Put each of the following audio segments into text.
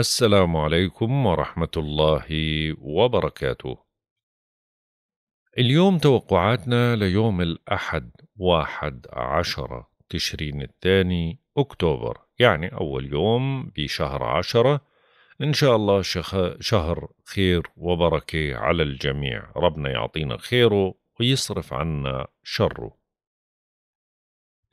السلام عليكم ورحمة الله وبركاته. اليوم توقعاتنا ليوم الأحد واحد عشرة تشرين الثاني أكتوبر يعني أول يوم بشهر عشرة إن شاء الله شهر خير وبركة على الجميع ربنا يعطينا خيره ويصرف عنا شره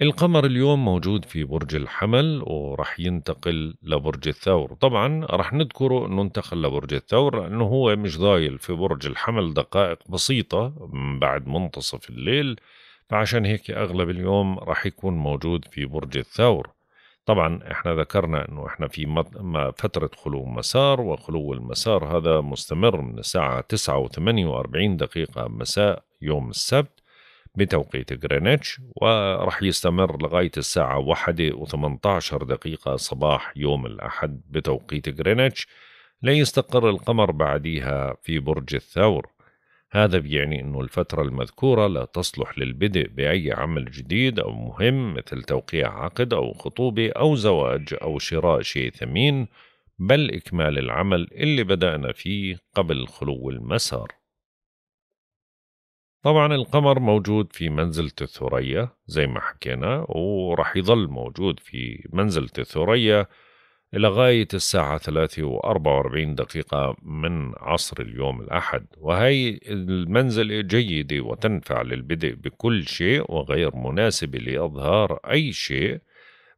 القمر اليوم موجود في برج الحمل ورح ينتقل لبرج الثور طبعا رح نذكره انه انتقل لبرج الثور لانه هو مش ضايل في برج الحمل دقائق بسيطة من بعد منتصف الليل فعشان هيك اغلب اليوم رح يكون موجود في برج الثور طبعا احنا ذكرنا انه احنا في فترة خلو مسار وخلو المسار هذا مستمر من الساعة 9 و48 دقيقة مساء يوم السبت بتوقيت غرينتش ورح يستمر لغاية الساعة واحدة دقيقة صباح يوم الأحد بتوقيت غرينتش ليستقر القمر بعديها في برج الثور هذا بيعني أنه الفترة المذكورة لا تصلح للبدء بأي عمل جديد أو مهم مثل توقيع عقد أو خطوبة أو زواج أو شراء شيء ثمين بل إكمال العمل اللي بدأنا فيه قبل خلو المسار طبعا القمر موجود في منزلة الثريا زي ما حكينا ورح يظل موجود في منزلة الثريا لغاية الساعة 3 و 44 دقيقة من عصر اليوم الأحد وهي المنزلة جيدة وتنفع للبدء بكل شيء وغير مناسبة لإظهار أي شيء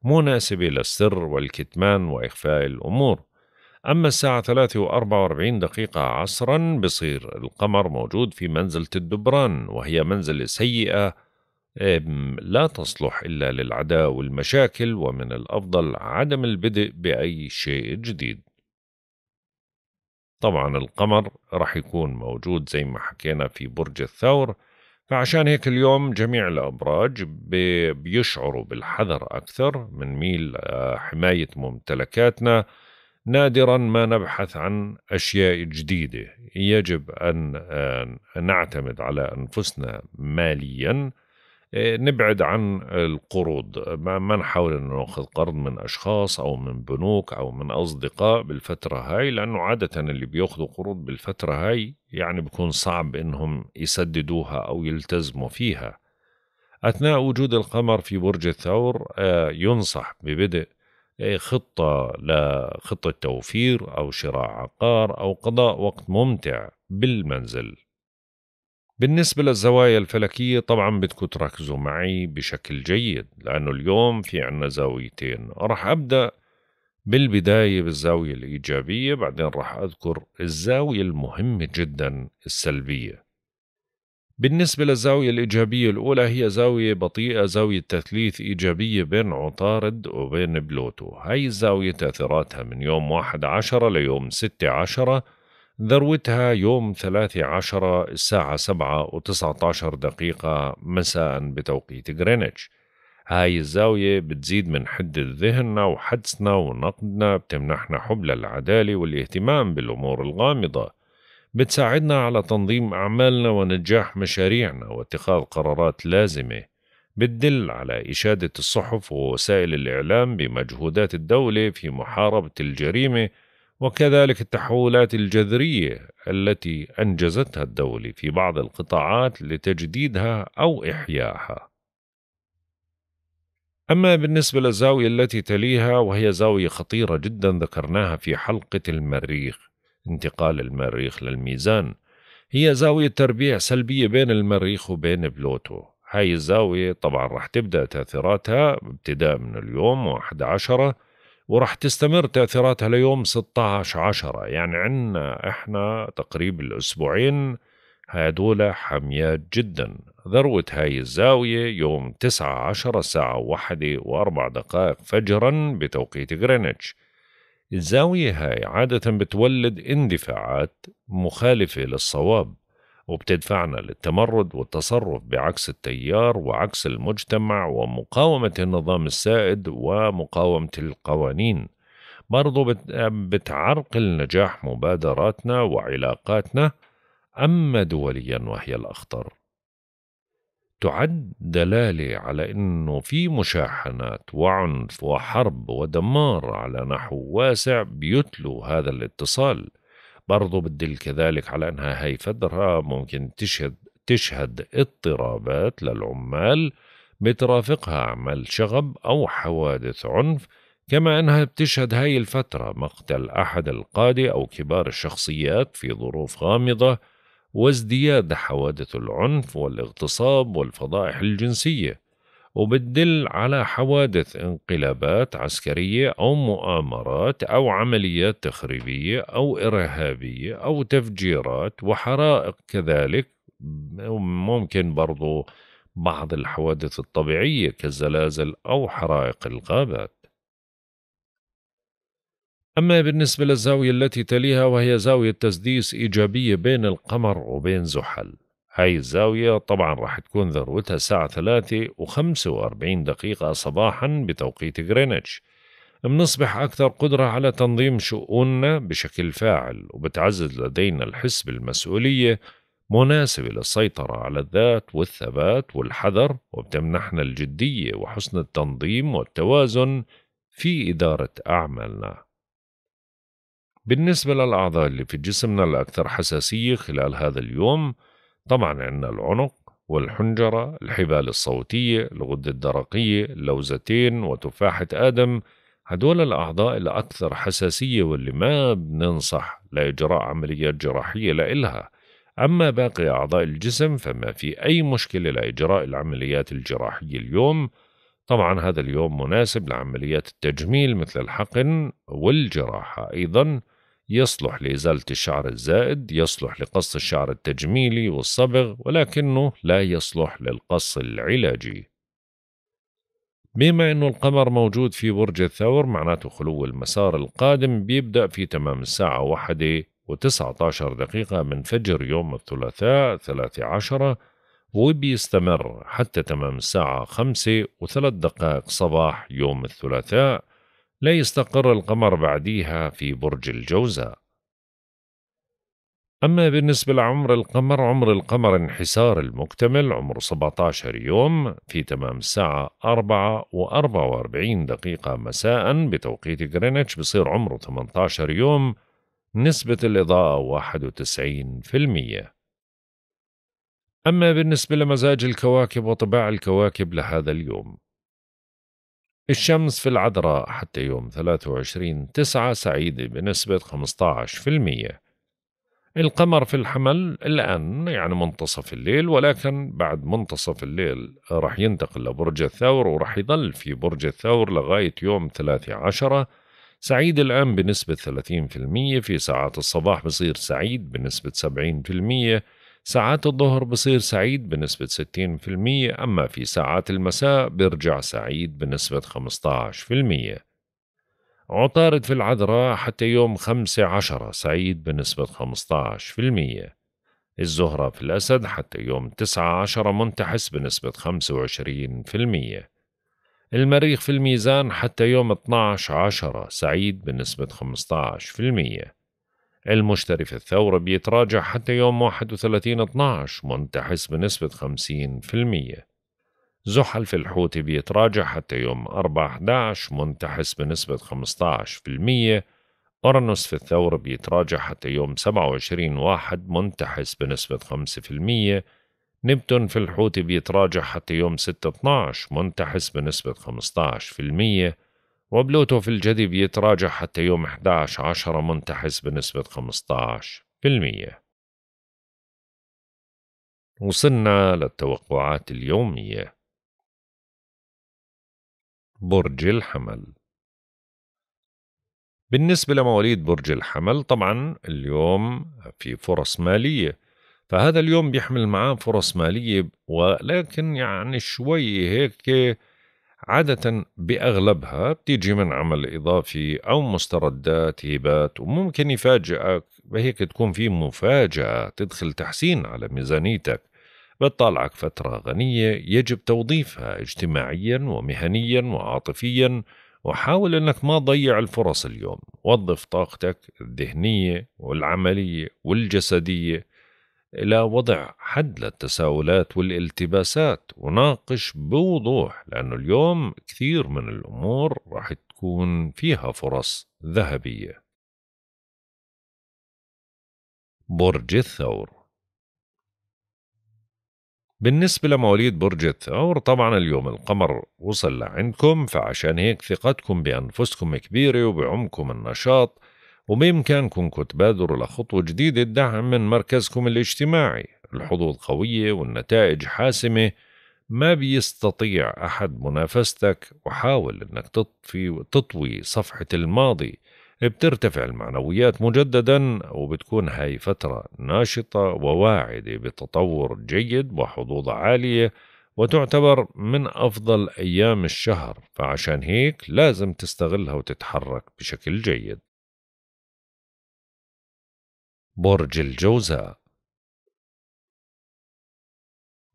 مناسبة للسر والكتمان وإخفاء الأمور أما الساعة 3 و 44 دقيقة عصرا بصير القمر موجود في منزلة الدبران وهي منزلة سيئة لا تصلح إلا للعداء والمشاكل ومن الأفضل عدم البدء بأي شيء جديد طبعا القمر رح يكون موجود زي ما حكينا في برج الثور فعشان هيك اليوم جميع الأبراج بيشعروا بالحذر أكثر من ميل آه، حماية ممتلكاتنا نادرا ما نبحث عن اشياء جديده يجب ان نعتمد على انفسنا ماليا إيه، نبعد عن القروض ما نحاول أن نأخذ قرض من أشخاص أو من بنوك أو من أصدقاء بالفترة هاي لأنه عادة اللي بيأخذوا قروض بالفترة هاي يعني بيكون صعب إنهم يسددوها أو يلتزموا فيها أثناء وجود القمر في برج الثور آه، ينصح ببدء خطة لخطة توفير أو شراء عقار أو قضاء وقت ممتع بالمنزل بالنسبة للزوايا الفلكية طبعا بدكم تركزوا معي بشكل جيد لأنه اليوم في عنا زاويتين راح أبدأ بالبداية بالزاوية الإيجابية بعدين راح أذكر الزاوية المهمة جدا السلبية بالنسبة للزاوية الإيجابية الأولى هي زاوية بطيئة زاوية تثليث إيجابية بين عطارد وبين بلوتو هاي الزاوية تأثيراتها من يوم واحد عشرة ليوم ستة عشرة ذروتها يوم ثلاثة عشرة الساعة سبعة وتسعة عشر دقيقة مساء بتوقيت غرينتش هاي الزاوية بتزيد من حدة ذهننا وحدسنا ونقدنا بتمنحنا حب للعدالة والاهتمام بالأمور الغامضة بتساعدنا على تنظيم أعمالنا ونجاح مشاريعنا واتخاذ قرارات لازمة بتدل على إشادة الصحف ووسائل الإعلام بمجهودات الدولة في محاربة الجريمة وكذلك التحولات الجذرية التي أنجزتها الدولة في بعض القطاعات لتجديدها أو إحياها. أما بالنسبة للزاوية التي تليها وهي زاوية خطيرة جدا ذكرناها في حلقة المريخ، انتقال المريخ للميزان هي زاوية تربيع سلبية بين المريخ وبين بلوتو هاي الزاوية طبعا راح تبدأ تأثيراتها ابتداء من اليوم واحد عشرة وراح تستمر تأثيراتها ليوم 16 عشرة يعني عنا احنا تقريب الأسبوعين هادول حميات جدا ذروة هاي الزاوية يوم 19 الساعة واحدة وأربع دقائق فجرا بتوقيت غرينتش الزاوية هاي عادة بتولد اندفاعات مخالفة للصواب وبتدفعنا للتمرد والتصرف بعكس التيار وعكس المجتمع ومقاومة النظام السائد ومقاومة القوانين برضو بتعرقل نجاح مبادراتنا وعلاقاتنا أما دوليا وهي الأخطر تعد دلالة على أنه في مشاحنات وعنف وحرب ودمار على نحو واسع بيتلو هذا الاتصال برضو بتدل كذلك على أنها هي فترة ممكن تشهد, تشهد اضطرابات للعمال بترافقها أعمال شغب أو حوادث عنف كما أنها بتشهد هاي الفترة مقتل أحد القادة أو كبار الشخصيات في ظروف غامضة وازدياد حوادث العنف والاغتصاب والفضائح الجنسيه وبتدل على حوادث انقلابات عسكريه او مؤامرات او عمليات تخريبيه او ارهابيه او تفجيرات وحرائق كذلك ممكن برضو بعض الحوادث الطبيعيه كالزلازل او حرائق الغابات أما بالنسبة للزاوية التي تليها وهي زاوية تسديس إيجابية بين القمر وبين زحل هاي الزاوية طبعا راح تكون ذروتها الساعة 3 و45 دقيقة صباحا بتوقيت غرينتش بنصبح أكثر قدرة على تنظيم شؤوننا بشكل فاعل وبتعزز لدينا الحس بالمسؤولية مناسبة للسيطرة على الذات والثبات والحذر وبتمنحنا الجدية وحسن التنظيم والتوازن في إدارة أعمالنا بالنسبة للأعضاء اللي في جسمنا الأكثر حساسية خلال هذا اليوم طبعا عندنا العنق والحنجرة الحبال الصوتية الغدة الدرقية اللوزتين وتفاحة آدم هدول الأعضاء الأكثر حساسية واللي ما بننصح لإجراء عمليات جراحية لإلها أما باقي أعضاء الجسم فما في أي مشكلة لإجراء العمليات الجراحية اليوم طبعا هذا اليوم مناسب لعمليات التجميل مثل الحقن والجراحة أيضا يصلح لإزالة الشعر الزائد يصلح لقص الشعر التجميلي والصبغ ولكنه لا يصلح للقص العلاجي بما أنه القمر موجود في برج الثور معناته خلو المسار القادم بيبدأ في تمام الساعة وتسعة عشر دقيقة من فجر يوم الثلاثاء ثلاثة عشرة وبيستمر حتى تمام الساعة خمسة وثلاث دقائق صباح يوم الثلاثاء لا يستقر القمر بعديها في برج الجوزاء أما بالنسبة لعمر القمر عمر القمر انحسار المكتمل عمر 17 يوم في تمام الساعة 4 و 44 دقيقة مساء بتوقيت غرينتش بصير عمره 18 يوم نسبة الإضاءة 91% أما بالنسبة لمزاج الكواكب وطباع الكواكب لهذا اليوم الشمس في العذراء حتى يوم 23 تسعة سعيدة بنسبة 15% القمر في الحمل الآن يعني منتصف الليل ولكن بعد منتصف الليل رح ينتقل لبرج الثور ورح يظل في برج الثور لغاية يوم 13 سعيد الآن بنسبة 30% في ساعات الصباح بصير سعيد بنسبة 70% ساعات الظهر بصير سعيد بنسبة 60% أما في ساعات المساء بيرجع سعيد بنسبة 15% عطارد في العذراء حتى يوم 5 عشرة سعيد بنسبة 15% الزهرة في الأسد حتى يوم 9 عشرة منتحس بنسبة 25% المريخ في الميزان حتى يوم 12 عشرة سعيد بنسبة 15% المشتري في الثورة بيتراجع حتى يوم 31/12 منتحس بنسبة 50% زحل في الحوتي بيتراجع حتى يوم 4/11 منتحس بنسبة 15% أورانوس في الثورة بيتراجع حتى يوم 27 واحد منتحس بنسبة 5% نبتون في الحوت بيتراجع حتى يوم 6 12 منتحس بنسبة 15% وبلوتو في الجدي بيتراجع حتى يوم 11 10 منتحس بنسبة 15% وصلنا للتوقعات اليومية برج الحمل بالنسبة لمواليد برج الحمل طبعا اليوم في فرص مالية فهذا اليوم بيحمل معاه فرص مالية ولكن يعني شوي هيك عادة بأغلبها بتيجي من عمل إضافي أو مستردات هبات وممكن يفاجئك بهيك تكون في مفاجأة تدخل تحسين على ميزانيتك بتطالعك فترة غنية يجب توظيفها اجتماعيا ومهنيا وعاطفيا وحاول انك ما تضيع الفرص اليوم وظف طاقتك الذهنية والعملية والجسدية إلى وضع حد للتساؤلات والالتباسات وناقش بوضوح لأنه اليوم كثير من الأمور راح تكون فيها فرص ذهبية برج الثور بالنسبة لمواليد برج الثور طبعا اليوم القمر وصل لعندكم فعشان هيك ثقتكم بأنفسكم كبيرة وبعمكم النشاط وبإمكانكم تبادروا لخطوة جديدة الدعم من مركزكم الاجتماعي الحظوظ قوية والنتائج حاسمة ما بيستطيع أحد منافستك وحاول أنك تطفي تطوي صفحة الماضي بترتفع المعنويات مجددا وبتكون هاي فترة ناشطة وواعدة بتطور جيد وحظوظ عالية وتعتبر من أفضل أيام الشهر فعشان هيك لازم تستغلها وتتحرك بشكل جيد برج الجوزاء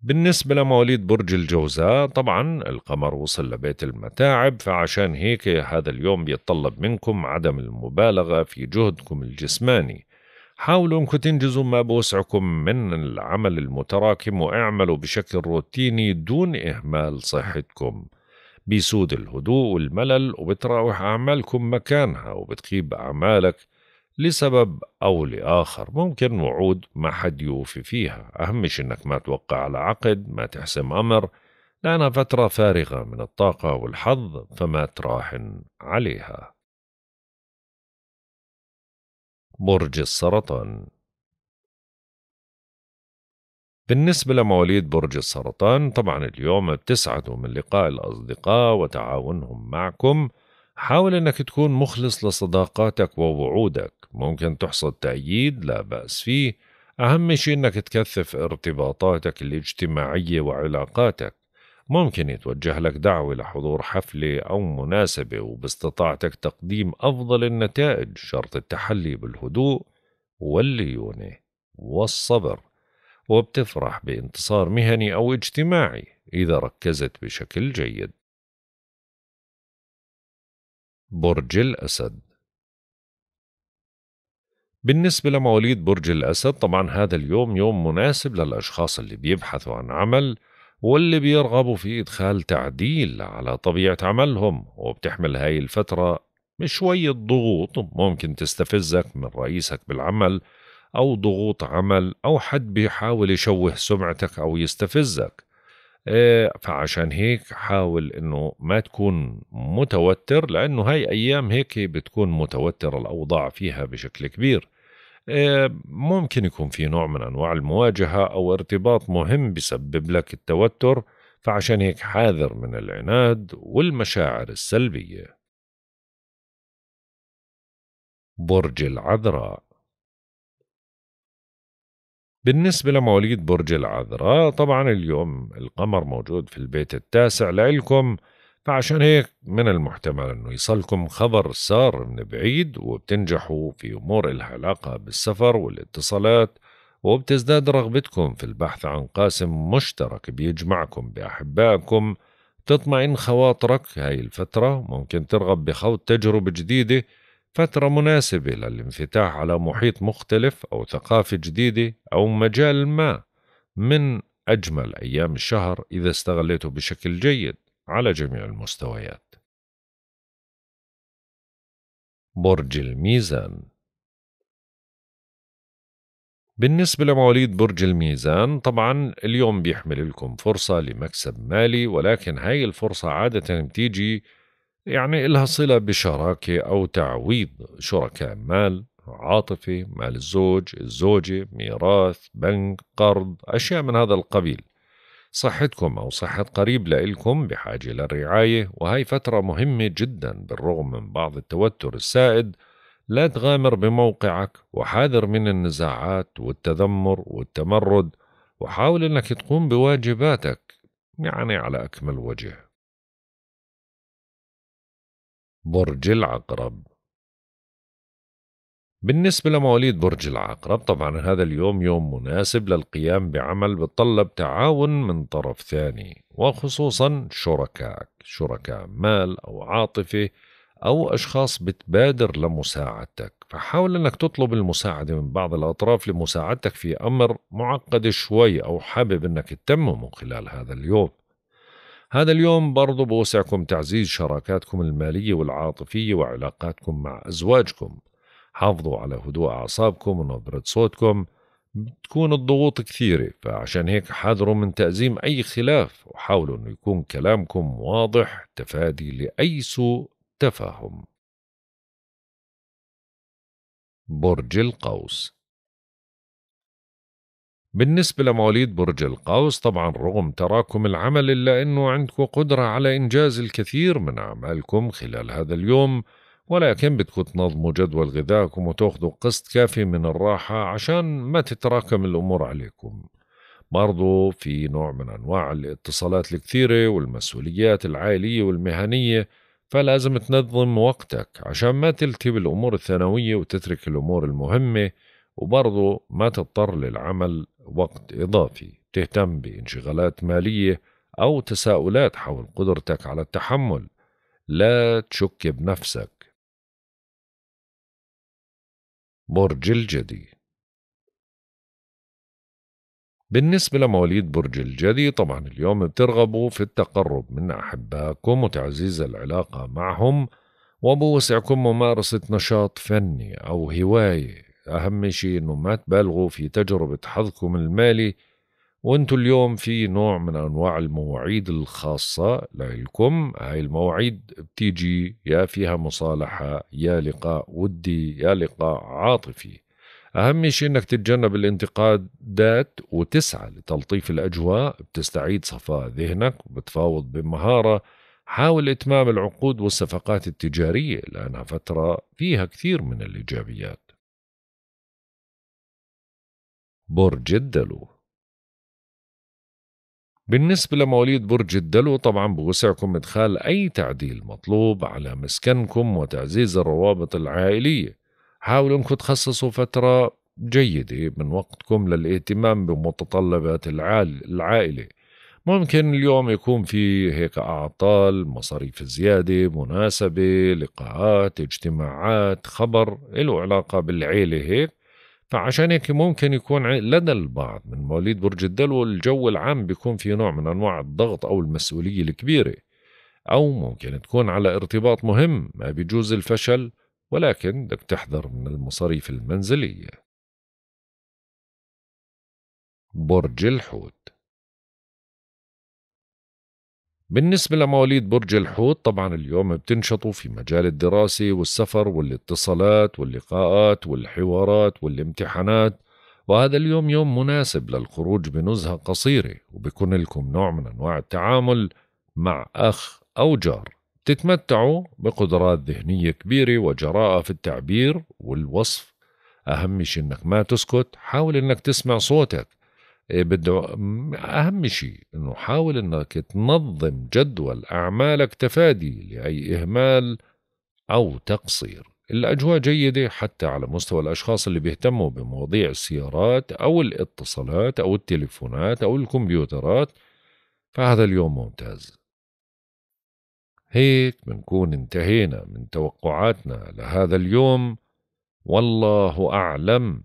بالنسبة لمواليد برج الجوزاء طبعا القمر وصل لبيت المتاعب فعشان هيك هذا اليوم بيتطلب منكم عدم المبالغة في جهدكم الجسماني حاولوا انكم تنجزوا ما بوسعكم من العمل المتراكم واعملوا بشكل روتيني دون اهمال صحتكم بيسود الهدوء والملل وبتراوح اعمالكم مكانها وبتخيب اعمالك لسبب أو لآخر ممكن وعود ما حد يوفي فيها أهم شيء أنك ما توقع على عقد ما تحسم أمر لأنها فترة فارغة من الطاقة والحظ فما تراهن عليها برج السرطان بالنسبة لمواليد برج السرطان طبعا اليوم بتسعدوا من لقاء الأصدقاء وتعاونهم معكم حاول أنك تكون مخلص لصداقاتك ووعودك ممكن تحصد تأييد لا بأس فيه أهم شيء إنك تكثف ارتباطاتك الاجتماعية وعلاقاتك ممكن يتوجه لك دعوة لحضور حفلة أو مناسبة وباستطاعتك تقديم أفضل النتائج شرط التحلي بالهدوء والليونة والصبر وبتفرح بانتصار مهني أو اجتماعي إذا ركزت بشكل جيد برج الأسد بالنسبة لمواليد برج الأسد طبعا هذا اليوم يوم مناسب للأشخاص اللي بيبحثوا عن عمل واللي بيرغبوا في إدخال تعديل على طبيعة عملهم وبتحمل هاي الفترة شوية ضغوط ممكن تستفزك من رئيسك بالعمل أو ضغوط عمل أو حد بيحاول يشوه سمعتك أو يستفزك آه، فعشان هيك حاول انه ما تكون متوتر لانه هاي ايام هيك بتكون متوتره الاوضاع فيها بشكل كبير آه، ممكن يكون في نوع من انواع المواجهه او ارتباط مهم بسبب لك التوتر فعشان هيك حاذر من العناد والمشاعر السلبيه برج العذراء بالنسبة لمواليد برج العذراء طبعا اليوم القمر موجود في البيت التاسع لإلكم فعشان هيك من المحتمل انه يصلكم خبر سار من بعيد وبتنجحوا في امور الها علاقه بالسفر والاتصالات وبتزداد رغبتكم في البحث عن قاسم مشترك بيجمعكم باحبائكم تطمئن خواطرك هاي الفتره ممكن ترغب بخوض تجربه جديده فترة مناسبة للانفتاح على محيط مختلف أو ثقافة جديدة أو مجال ما من أجمل أيام الشهر إذا استغليته بشكل جيد على جميع المستويات. برج الميزان بالنسبة لمواليد برج الميزان طبعا اليوم بيحمل لكم فرصة لمكسب مالي ولكن هاي الفرصة عادة بتيجي يعني إلها صلة بشراكة أو تعويض شركاء مال عاطفة مال الزوج الزوجة ميراث بنك قرض أشياء من هذا القبيل صحتكم أو صحة قريب لإلكم بحاجة للرعاية وهي فترة مهمة جدا بالرغم من بعض التوتر السائد لا تغامر بموقعك وحاذر من النزاعات والتذمر والتمرد وحاول أنك تقوم بواجباتك يعني على أكمل وجه برج العقرب بالنسبة لمواليد برج العقرب طبعا هذا اليوم يوم مناسب للقيام بعمل بتطلب تعاون من طرف ثاني وخصوصا شركائك شركاء مال أو عاطفة أو أشخاص بتبادر لمساعدتك فحاول أنك تطلب المساعدة من بعض الأطراف لمساعدتك في أمر معقد شوي أو حابب أنك تتممه خلال هذا اليوم هذا اليوم برضو بوسعكم تعزيز شراكاتكم المالية والعاطفية وعلاقاتكم مع أزواجكم حافظوا على هدوء أعصابكم ونظرة صوتكم بتكون الضغوط كثيرة فعشان هيك حذروا من تأزيم أي خلاف وحاولوا أنه يكون كلامكم واضح تفادي لأي سوء تفاهم برج القوس بالنسبة لمواليد برج القوس طبعا رغم تراكم العمل إلا أنه عندكم قدرة على إنجاز الكثير من أعمالكم خلال هذا اليوم ولكن بدكم تنظموا جدول غذائكم وتاخذوا قسط كافي من الراحة عشان ما تتراكم الأمور عليكم برضو في نوع من أنواع الاتصالات الكثيرة والمسؤوليات العائلية والمهنية فلازم تنظم وقتك عشان ما تلتي بالأمور الثانوية وتترك الأمور المهمة وبرضه ما تضطر للعمل وقت إضافي تهتم بانشغالات مالية أو تساؤلات حول قدرتك على التحمل لا تشك بنفسك برج الجدي بالنسبة لمواليد برج الجدي طبعا اليوم بترغبوا في التقرب من أحبائكم وتعزيز العلاقة معهم وبوسعكم ممارسة نشاط فني أو هواية أهم شيء أنه ما تبالغوا في تجربة حظكم المالي وانتو اليوم في نوع من أنواع المواعيد الخاصة لكم هاي المواعيد بتيجي يا فيها مصالحة يا لقاء ودي يا لقاء عاطفي أهم شيء أنك تتجنب الانتقادات وتسعى لتلطيف الأجواء بتستعيد صفاء ذهنك وبتفاوض بمهارة حاول إتمام العقود والصفقات التجارية لأنها فترة فيها كثير من الإيجابيات برج الدلو بالنسبة لمواليد برج الدلو طبعا بوسعكم إدخال أي تعديل مطلوب على مسكنكم وتعزيز الروابط العائلية حاولوا أنكم تخصصوا فترة جيدة من وقتكم للاهتمام بمتطلبات العائلة ممكن اليوم يكون في هيك أعطال مصاريف زيادة مناسبة لقاءات اجتماعات خبر له علاقة بالعيلة هيك فعشان هيك ممكن يكون لدى البعض من مواليد برج الدلو الجو العام بيكون في نوع من انواع الضغط او المسؤوليه الكبيره او ممكن تكون على ارتباط مهم ما بيجوز الفشل ولكن بدك تحذر من المصاريف المنزليه برج الحوت بالنسبة لمواليد برج الحوت طبعا اليوم بتنشطوا في مجال الدراسة والسفر والاتصالات واللقاءات والحوارات والامتحانات وهذا اليوم يوم مناسب للخروج بنزهة قصيرة وبكون لكم نوع من أنواع التعامل مع أخ أو جار تتمتعوا بقدرات ذهنية كبيرة وجراءة في التعبير والوصف أهم شيء أنك ما تسكت حاول أنك تسمع صوتك إيه، بده اهم شيء انه حاول انك تنظم جدول اعمالك تفادي لاي اهمال او تقصير الاجواء جيده حتى على مستوى الاشخاص اللي بيهتموا بمواضيع السيارات او الاتصالات او التليفونات او الكمبيوترات فهذا اليوم ممتاز هيك بنكون انتهينا من توقعاتنا لهذا اليوم والله اعلم